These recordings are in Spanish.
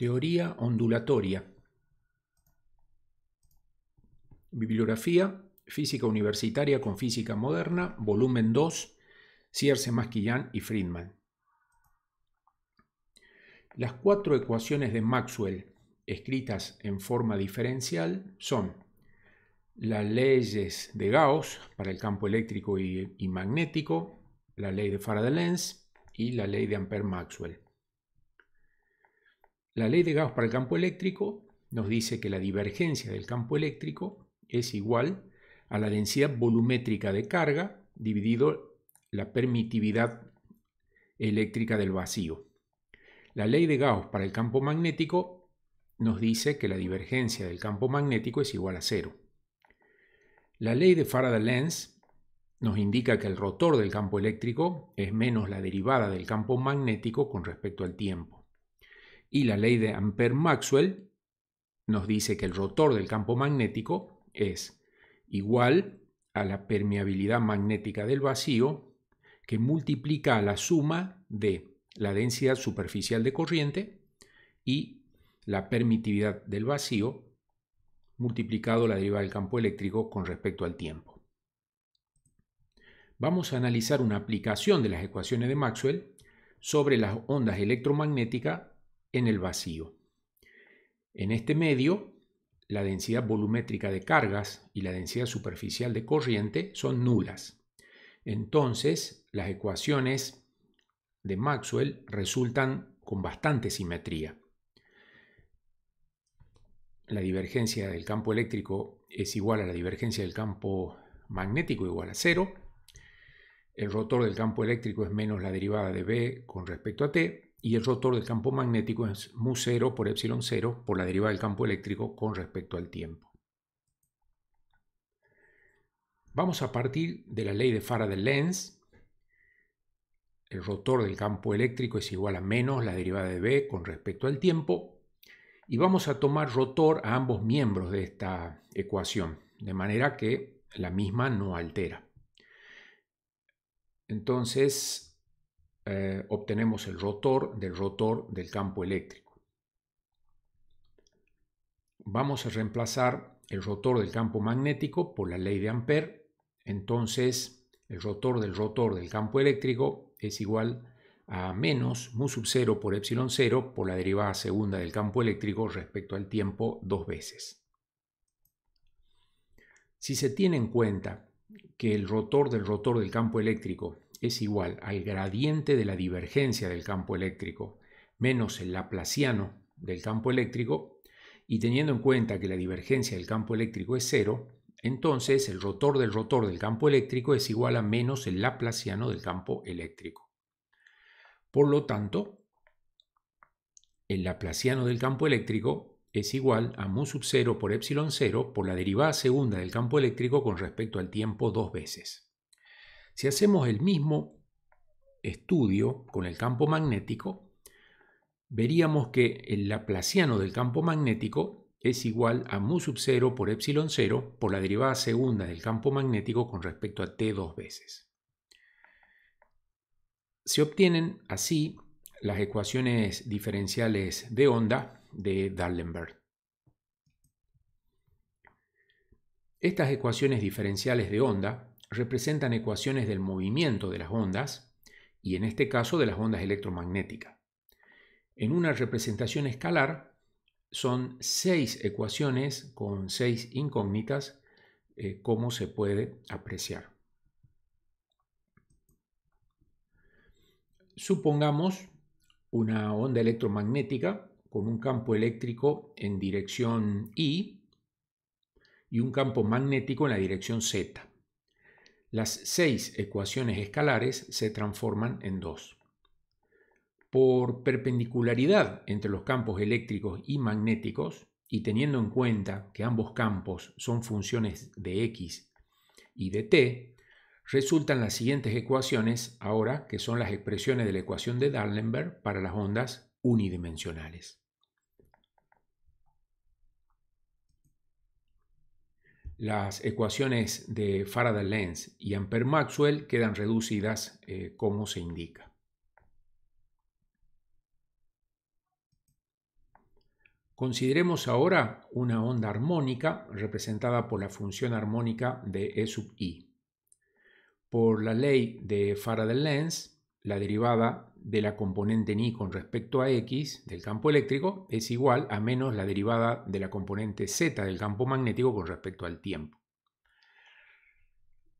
Teoría ondulatoria. Bibliografía Física Universitaria con Física Moderna, volumen 2, Cierce Masquillán y Friedman. Las cuatro ecuaciones de Maxwell, escritas en forma diferencial, son las leyes de Gauss para el campo eléctrico y, magnético, la ley de Faraday-Lenz y la ley de ampère maxwell la ley de Gauss para el campo eléctrico nos dice que la divergencia del campo eléctrico es igual a la densidad volumétrica de carga dividido la permitividad eléctrica del vacío. La ley de Gauss para el campo magnético nos dice que la divergencia del campo magnético es igual a cero. La ley de Faraday-Lenz nos indica que el rotor del campo eléctrico es menos la derivada del campo magnético con respecto al tiempo y la ley de Ampere maxwell nos dice que el rotor del campo magnético es igual a la permeabilidad magnética del vacío que multiplica la suma de la densidad superficial de corriente y la permitividad del vacío multiplicado la derivada del campo eléctrico con respecto al tiempo. Vamos a analizar una aplicación de las ecuaciones de Maxwell sobre las ondas electromagnéticas en el vacío. En este medio, la densidad volumétrica de cargas y la densidad superficial de corriente son nulas. Entonces, las ecuaciones de Maxwell resultan con bastante simetría. La divergencia del campo eléctrico es igual a la divergencia del campo magnético igual a cero. El rotor del campo eléctrico es menos la derivada de B con respecto a T y el rotor del campo magnético es mu 0 por epsilon 0 por la derivada del campo eléctrico con respecto al tiempo. Vamos a partir de la ley de Faraday-Lenz. El rotor del campo eléctrico es igual a menos la derivada de B con respecto al tiempo. Y vamos a tomar rotor a ambos miembros de esta ecuación, de manera que la misma no altera. Entonces, eh, obtenemos el rotor del rotor del campo eléctrico. Vamos a reemplazar el rotor del campo magnético por la ley de Ampere. Entonces, el rotor del rotor del campo eléctrico es igual a menos mu sub 0 por epsilon 0 por la derivada segunda del campo eléctrico respecto al tiempo dos veces. Si se tiene en cuenta que el rotor del rotor del campo eléctrico es igual al gradiente de la divergencia del campo eléctrico menos el laplaciano del campo eléctrico, y teniendo en cuenta que la divergencia del campo eléctrico es cero, entonces el rotor del rotor del campo eléctrico es igual a menos el laplaciano del campo eléctrico. Por lo tanto, el laplaciano del campo eléctrico es igual a mu sub 0 por epsilon 0 por la derivada segunda del campo eléctrico con respecto al tiempo dos veces. Si hacemos el mismo estudio con el campo magnético, veríamos que el laplaciano del campo magnético es igual a mu sub 0 por epsilon 0 por la derivada segunda del campo magnético con respecto a t dos veces. Se obtienen así las ecuaciones diferenciales de onda de D'Alembert. Estas ecuaciones diferenciales de onda representan ecuaciones del movimiento de las ondas, y en este caso de las ondas electromagnéticas. En una representación escalar son seis ecuaciones con seis incógnitas, eh, como se puede apreciar. Supongamos una onda electromagnética con un campo eléctrico en dirección I y un campo magnético en la dirección Z. Las seis ecuaciones escalares se transforman en dos. Por perpendicularidad entre los campos eléctricos y magnéticos, y teniendo en cuenta que ambos campos son funciones de x y de t, resultan las siguientes ecuaciones ahora que son las expresiones de la ecuación de D'Alembert para las ondas unidimensionales. las ecuaciones de Faraday-Lenz y Ampere-Maxwell quedan reducidas eh, como se indica. Consideremos ahora una onda armónica representada por la función armónica de E sub i. Por la ley de Faraday-Lenz, la derivada de la componente ni con respecto a X del campo eléctrico es igual a menos la derivada de la componente Z del campo magnético con respecto al tiempo.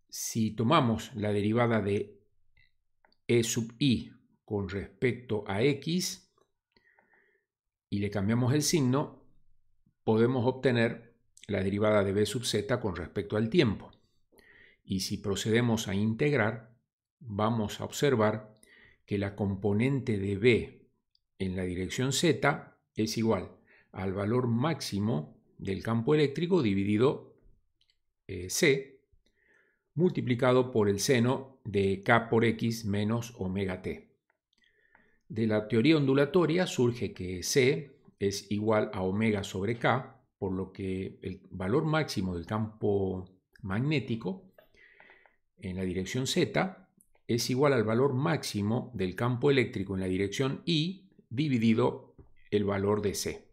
Si tomamos la derivada de E sub I con respecto a X y le cambiamos el signo, podemos obtener la derivada de B sub Z con respecto al tiempo. Y si procedemos a integrar, vamos a observar que la componente de B en la dirección Z es igual al valor máximo del campo eléctrico dividido eh, C multiplicado por el seno de K por X menos omega T. De la teoría ondulatoria surge que C es igual a omega sobre K, por lo que el valor máximo del campo magnético en la dirección Z es igual al valor máximo del campo eléctrico en la dirección I dividido el valor de C.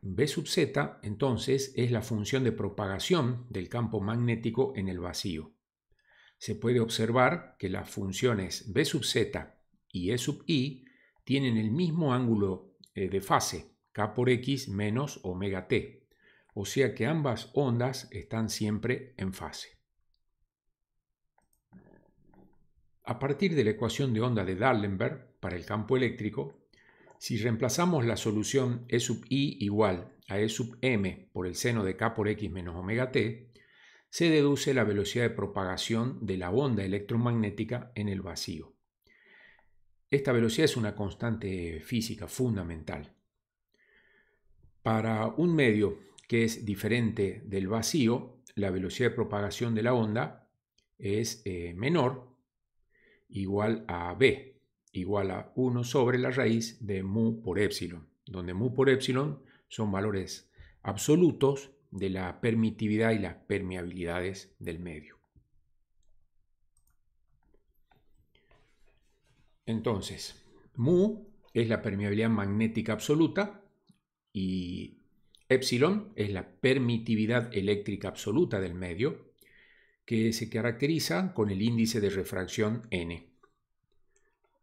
B sub z, entonces, es la función de propagación del campo magnético en el vacío. Se puede observar que las funciones B sub z y E sub i tienen el mismo ángulo eh, de fase, k por x menos omega t, o sea que ambas ondas están siempre en fase. A partir de la ecuación de onda de D'Allenberg para el campo eléctrico, si reemplazamos la solución E sub i igual a E sub m por el seno de k por x menos omega t, se deduce la velocidad de propagación de la onda electromagnética en el vacío. Esta velocidad es una constante física fundamental. Para un medio que es diferente del vacío, la velocidad de propagación de la onda es eh, menor igual a b igual a 1 sobre la raíz de mu por epsilon, donde mu por epsilon son valores absolutos de la permitividad y las permeabilidades del medio. Entonces, mu es la permeabilidad magnética absoluta y epsilon es la permitividad eléctrica absoluta del medio que se caracteriza con el índice de refracción n.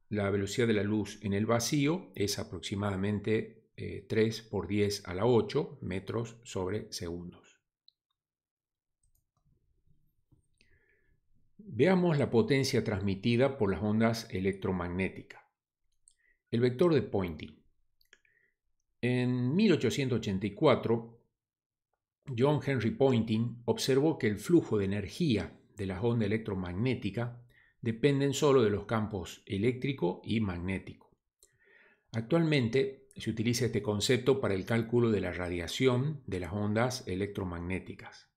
La velocidad de la luz en el vacío es aproximadamente 3 eh, por 10 a la 8 metros sobre segundos. Veamos la potencia transmitida por las ondas electromagnéticas. El vector de Poynting. En 1884, John Henry Poynting observó que el flujo de energía de las ondas electromagnéticas dependen solo de los campos eléctrico y magnético. Actualmente se utiliza este concepto para el cálculo de la radiación de las ondas electromagnéticas.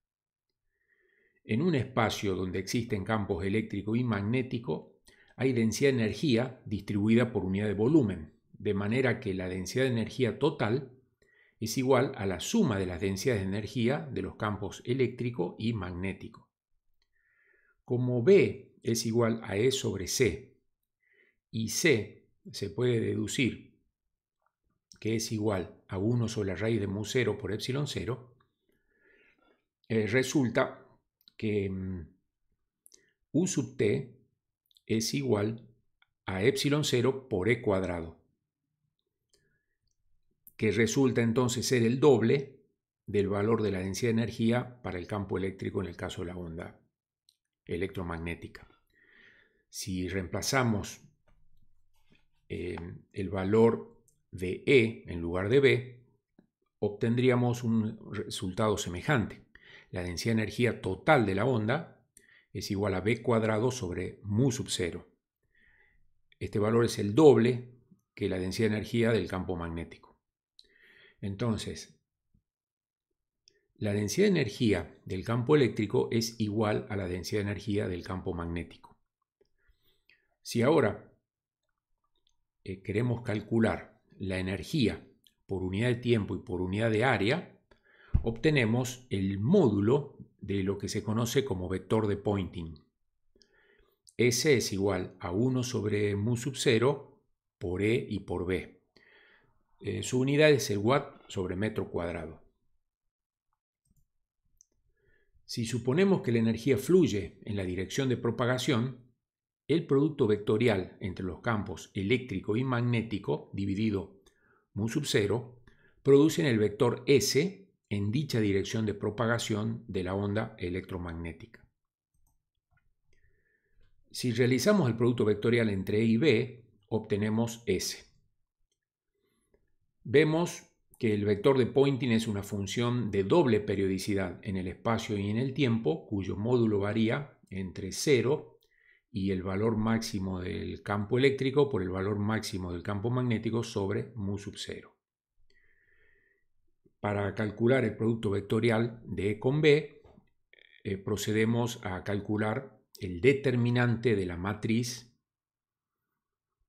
En un espacio donde existen campos eléctrico y magnético, hay densidad de energía distribuida por unidad de volumen, de manera que la densidad de energía total es igual a la suma de las densidades de energía de los campos eléctrico y magnético. Como B es igual a E sobre C y C se puede deducir que es igual a 1 sobre la raíz de mu 0 por epsilon 0, eh, resulta que mm, U sub T es igual a epsilon 0 por E cuadrado que resulta entonces ser el doble del valor de la densidad de energía para el campo eléctrico en el caso de la onda electromagnética. Si reemplazamos em, el valor de E en lugar de B, obtendríamos un resultado semejante. La densidad de energía total de la onda es igual a B cuadrado sobre mu sub 0. Este valor es el doble que la densidad de energía del campo magnético. Entonces, la densidad de energía del campo eléctrico es igual a la densidad de energía del campo magnético. Si ahora eh, queremos calcular la energía por unidad de tiempo y por unidad de área, obtenemos el módulo de lo que se conoce como vector de Poynting. S es igual a 1 sobre mu sub 0 por E y por B. Eh, su unidad es el watt sobre metro cuadrado. Si suponemos que la energía fluye en la dirección de propagación, el producto vectorial entre los campos eléctrico y magnético dividido mu sub 0 producen el vector S en dicha dirección de propagación de la onda electromagnética. Si realizamos el producto vectorial entre E y B, obtenemos S. Vemos que el vector de Poynting es una función de doble periodicidad en el espacio y en el tiempo, cuyo módulo varía entre 0 y el valor máximo del campo eléctrico por el valor máximo del campo magnético sobre mu sub 0. Para calcular el producto vectorial de E con B, eh, procedemos a calcular el determinante de la matriz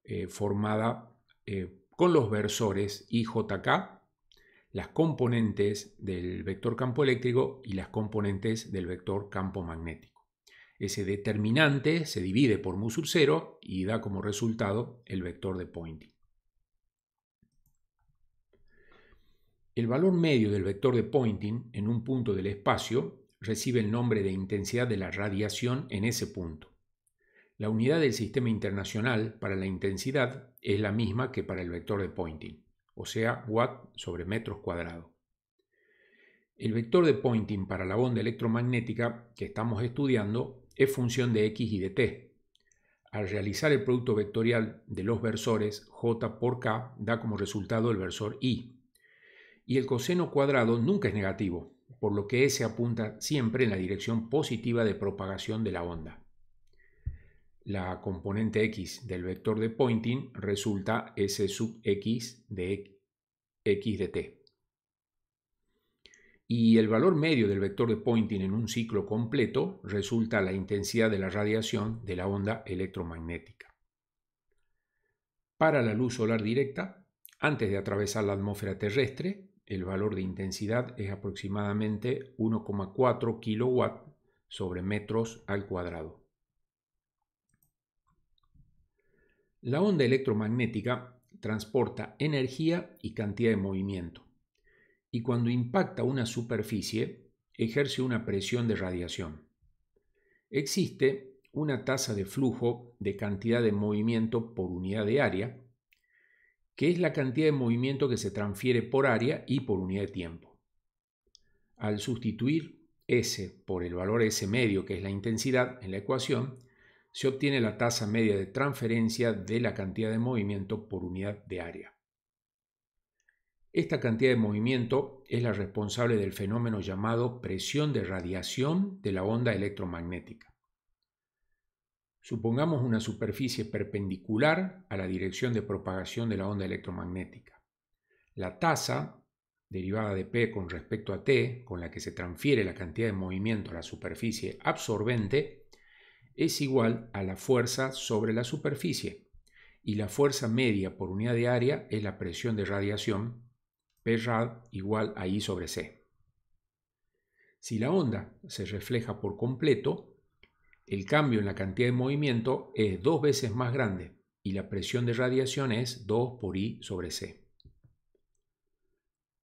eh, formada por eh, con los versores IJK, las componentes del vector campo eléctrico y las componentes del vector campo magnético. Ese determinante se divide por mu 0 y da como resultado el vector de Poynting. El valor medio del vector de Poynting en un punto del espacio recibe el nombre de intensidad de la radiación en ese punto. La unidad del sistema internacional para la intensidad es la misma que para el vector de Poynting, o sea, watt sobre metros cuadrados. El vector de Poynting para la onda electromagnética que estamos estudiando es función de x y de t. Al realizar el producto vectorial de los versores, j por k da como resultado el versor i. Y el coseno cuadrado nunca es negativo, por lo que s apunta siempre en la dirección positiva de propagación de la onda la componente x del vector de pointing resulta S sub x de x de t. Y el valor medio del vector de pointing en un ciclo completo resulta la intensidad de la radiación de la onda electromagnética. Para la luz solar directa, antes de atravesar la atmósfera terrestre, el valor de intensidad es aproximadamente 1,4 kW sobre metros al cuadrado. La onda electromagnética transporta energía y cantidad de movimiento, y cuando impacta una superficie ejerce una presión de radiación. Existe una tasa de flujo de cantidad de movimiento por unidad de área, que es la cantidad de movimiento que se transfiere por área y por unidad de tiempo. Al sustituir S por el valor S medio, que es la intensidad en la ecuación, se obtiene la tasa media de transferencia de la cantidad de movimiento por unidad de área. Esta cantidad de movimiento es la responsable del fenómeno llamado presión de radiación de la onda electromagnética. Supongamos una superficie perpendicular a la dirección de propagación de la onda electromagnética. La tasa, derivada de P con respecto a T, con la que se transfiere la cantidad de movimiento a la superficie absorbente, es igual a la fuerza sobre la superficie. Y la fuerza media por unidad de área es la presión de radiación, Prad igual a I sobre C. Si la onda se refleja por completo, el cambio en la cantidad de movimiento es dos veces más grande y la presión de radiación es 2 por I sobre C.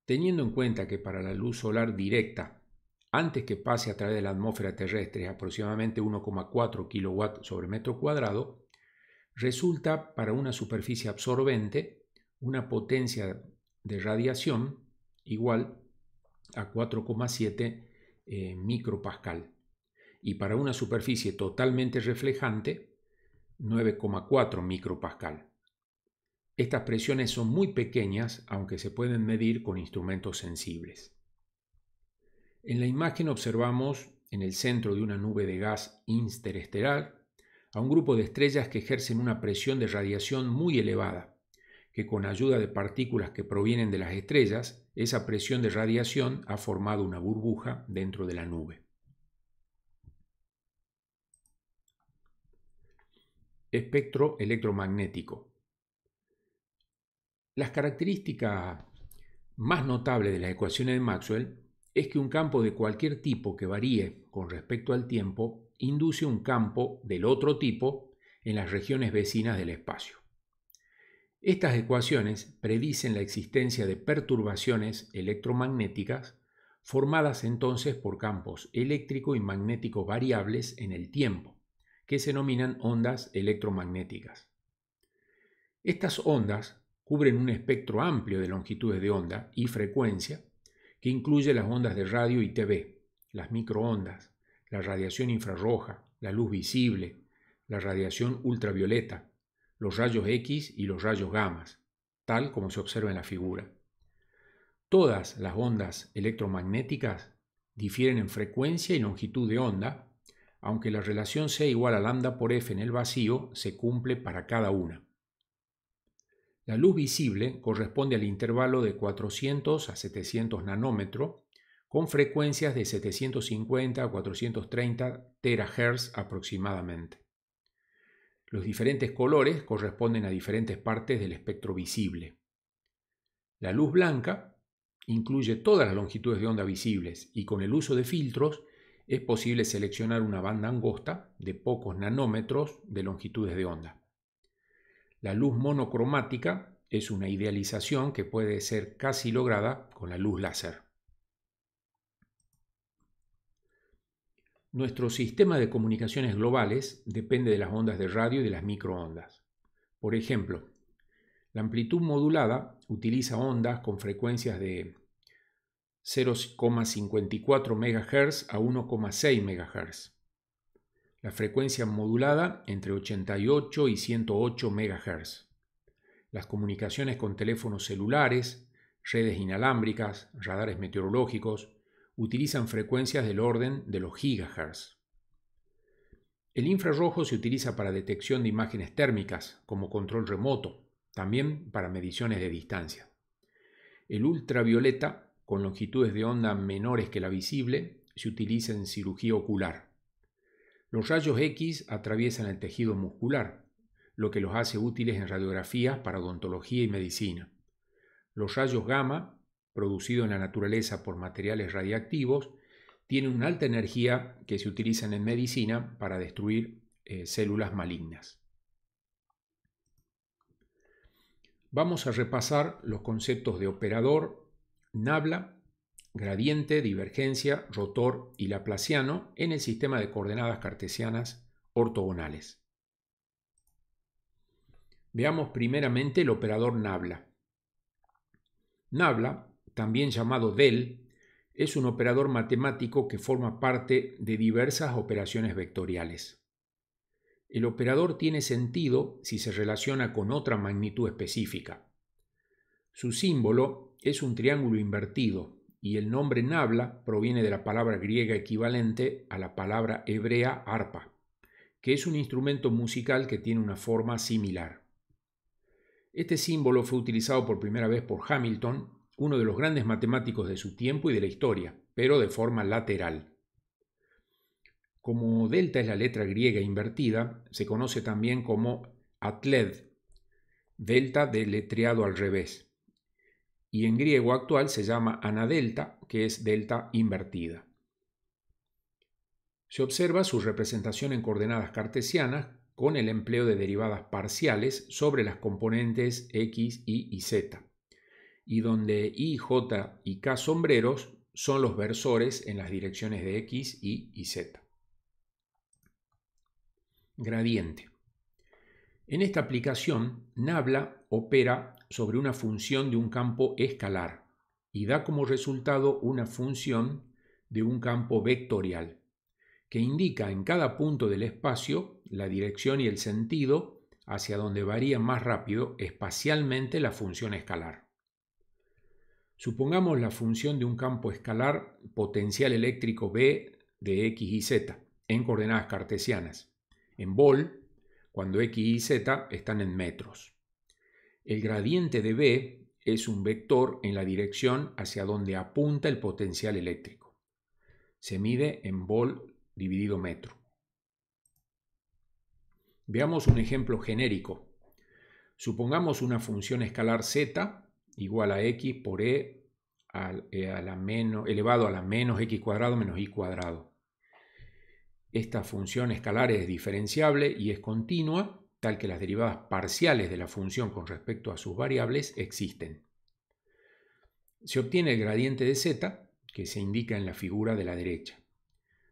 Teniendo en cuenta que para la luz solar directa antes que pase a través de la atmósfera terrestre, aproximadamente 1,4 kW sobre metro cuadrado, resulta para una superficie absorbente una potencia de radiación igual a 4,7 eh, micropascal. Y para una superficie totalmente reflejante, 9,4 micropascal. Estas presiones son muy pequeñas, aunque se pueden medir con instrumentos sensibles. En la imagen observamos, en el centro de una nube de gas interestelar, a un grupo de estrellas que ejercen una presión de radiación muy elevada, que con ayuda de partículas que provienen de las estrellas, esa presión de radiación ha formado una burbuja dentro de la nube. Espectro electromagnético. Las características más notables de las ecuaciones de Maxwell es que un campo de cualquier tipo que varíe con respecto al tiempo induce un campo del otro tipo en las regiones vecinas del espacio. Estas ecuaciones predicen la existencia de perturbaciones electromagnéticas formadas entonces por campos eléctrico y magnético variables en el tiempo, que se denominan ondas electromagnéticas. Estas ondas cubren un espectro amplio de longitudes de onda y frecuencia que incluye las ondas de radio y TV, las microondas, la radiación infrarroja, la luz visible, la radiación ultravioleta, los rayos X y los rayos gamas, tal como se observa en la figura. Todas las ondas electromagnéticas difieren en frecuencia y longitud de onda, aunque la relación sea igual a lambda por f en el vacío, se cumple para cada una. La luz visible corresponde al intervalo de 400 a 700 nanómetros, con frecuencias de 750 a 430 terahertz aproximadamente. Los diferentes colores corresponden a diferentes partes del espectro visible. La luz blanca incluye todas las longitudes de onda visibles y con el uso de filtros es posible seleccionar una banda angosta de pocos nanómetros de longitudes de onda. La luz monocromática es una idealización que puede ser casi lograda con la luz láser. Nuestro sistema de comunicaciones globales depende de las ondas de radio y de las microondas. Por ejemplo, la amplitud modulada utiliza ondas con frecuencias de 0,54 MHz a 1,6 MHz la frecuencia modulada entre 88 y 108 MHz. Las comunicaciones con teléfonos celulares, redes inalámbricas, radares meteorológicos, utilizan frecuencias del orden de los gigahertz. El infrarrojo se utiliza para detección de imágenes térmicas, como control remoto, también para mediciones de distancia. El ultravioleta, con longitudes de onda menores que la visible, se utiliza en cirugía ocular. Los rayos X atraviesan el tejido muscular, lo que los hace útiles en radiografías para odontología y medicina. Los rayos gamma, producidos en la naturaleza por materiales radiactivos, tienen una alta energía que se utilizan en medicina para destruir eh, células malignas. Vamos a repasar los conceptos de operador, nabla gradiente, divergencia, rotor y laplaciano en el sistema de coordenadas cartesianas ortogonales. Veamos primeramente el operador nabla. Nabla, también llamado del, es un operador matemático que forma parte de diversas operaciones vectoriales. El operador tiene sentido si se relaciona con otra magnitud específica. Su símbolo es un triángulo invertido, y el nombre nabla proviene de la palabra griega equivalente a la palabra hebrea arpa, que es un instrumento musical que tiene una forma similar. Este símbolo fue utilizado por primera vez por Hamilton, uno de los grandes matemáticos de su tiempo y de la historia, pero de forma lateral. Como delta es la letra griega invertida, se conoce también como atled, delta deletreado al revés y en griego actual se llama anadelta, que es delta invertida. Se observa su representación en coordenadas cartesianas con el empleo de derivadas parciales sobre las componentes x, y y z, y donde i, j y k sombreros son los versores en las direcciones de x, y y z. Gradiente. En esta aplicación, Nabla opera sobre una función de un campo escalar y da como resultado una función de un campo vectorial, que indica en cada punto del espacio la dirección y el sentido hacia donde varía más rápido espacialmente la función escalar. Supongamos la función de un campo escalar potencial eléctrico B de x y z en coordenadas cartesianas, en vol, cuando x y z están en metros. El gradiente de B es un vector en la dirección hacia donde apunta el potencial eléctrico. Se mide en volt dividido metro. Veamos un ejemplo genérico. Supongamos una función escalar z igual a x por e eh, a la menos, elevado a la menos x cuadrado menos y cuadrado. Esta función escalar es diferenciable y es continua tal que las derivadas parciales de la función con respecto a sus variables existen. Se obtiene el gradiente de z, que se indica en la figura de la derecha.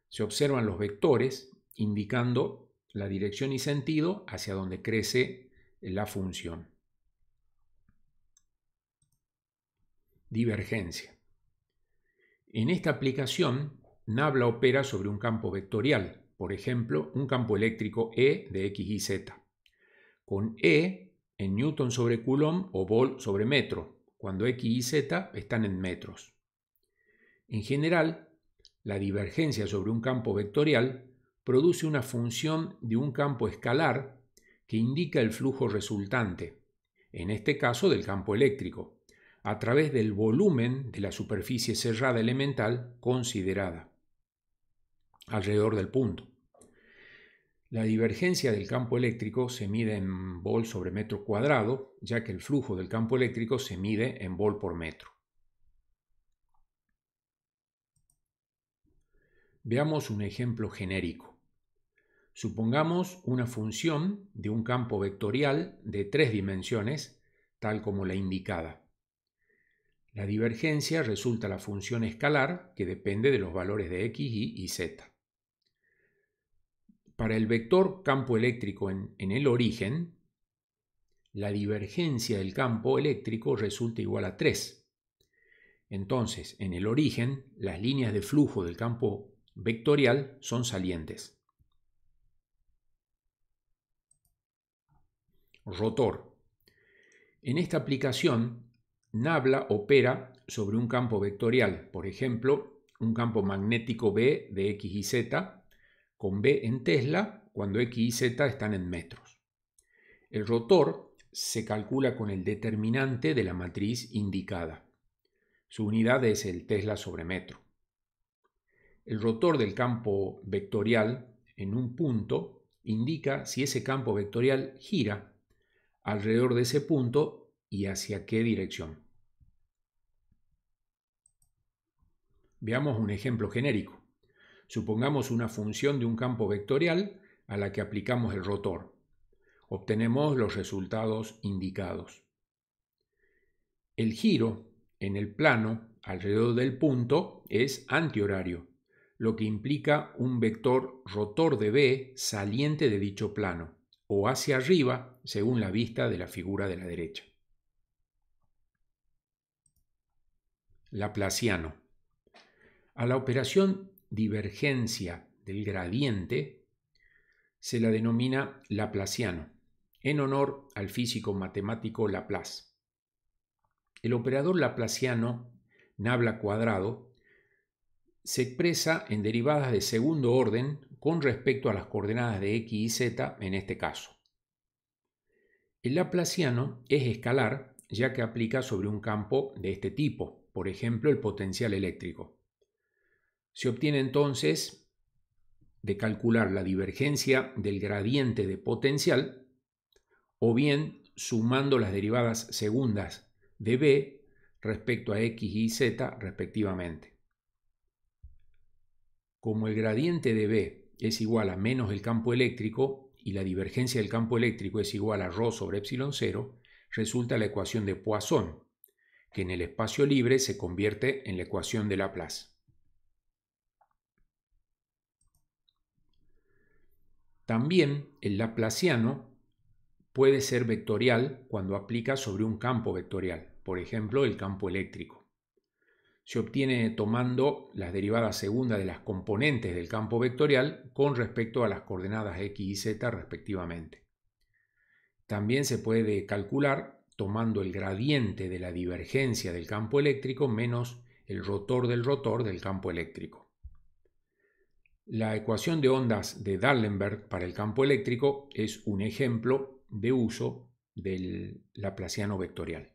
Se observan los vectores, indicando la dirección y sentido hacia donde crece la función. Divergencia. En esta aplicación, Nabla opera sobre un campo vectorial, por ejemplo, un campo eléctrico E de x y z con E en newton sobre coulomb o volt sobre metro, cuando X y Z están en metros. En general, la divergencia sobre un campo vectorial produce una función de un campo escalar que indica el flujo resultante, en este caso del campo eléctrico, a través del volumen de la superficie cerrada elemental considerada, alrededor del punto. La divergencia del campo eléctrico se mide en volt sobre metro cuadrado, ya que el flujo del campo eléctrico se mide en volt por metro. Veamos un ejemplo genérico. Supongamos una función de un campo vectorial de tres dimensiones, tal como la indicada. La divergencia resulta la función escalar que depende de los valores de x, y y z para el vector campo eléctrico en, el origen, la divergencia del campo eléctrico resulta igual a 3. Entonces, en el origen, las líneas de flujo del campo vectorial son salientes. Rotor. En esta aplicación, Nabla opera sobre un campo vectorial, por ejemplo, un campo magnético B de X y Z con B en Tesla cuando X y Z están en metros. El rotor se calcula con el determinante de la matriz indicada. Su unidad es el Tesla sobre metro. El rotor del campo vectorial en un punto indica si ese campo vectorial gira alrededor de ese punto y hacia qué dirección. Veamos un ejemplo genérico supongamos una función de un campo vectorial a la que aplicamos el rotor. Obtenemos los resultados indicados. El giro en el plano alrededor del punto es antihorario, lo que implica un vector rotor de B saliente de dicho plano, o hacia arriba según la vista de la figura de la derecha. Laplaciano. A la operación divergencia del gradiente se la denomina laplaciano, en honor al físico matemático Laplace. El operador laplaciano nabla cuadrado se expresa en derivadas de segundo orden con respecto a las coordenadas de x y z en este caso. El laplaciano es escalar ya que aplica sobre un campo de este tipo, por ejemplo el potencial eléctrico. Se obtiene entonces de calcular la divergencia del gradiente de potencial o bien sumando las derivadas segundas de b respecto a x y z respectivamente. Como el gradiente de b es igual a menos el campo eléctrico y la divergencia del campo eléctrico es igual a ρ sobre epsilon 0, resulta la ecuación de Poisson, que en el espacio libre se convierte en la ecuación de Laplace. También el laplaciano puede ser vectorial cuando aplica sobre un campo vectorial, por ejemplo el campo eléctrico. Se obtiene tomando las derivadas segundas de las componentes del campo vectorial con respecto a las coordenadas x y z respectivamente. También se puede calcular tomando el gradiente de la divergencia del campo eléctrico menos el rotor del rotor del campo eléctrico. La ecuación de ondas de D'Allenberg para el campo eléctrico es un ejemplo de uso del laplaciano vectorial.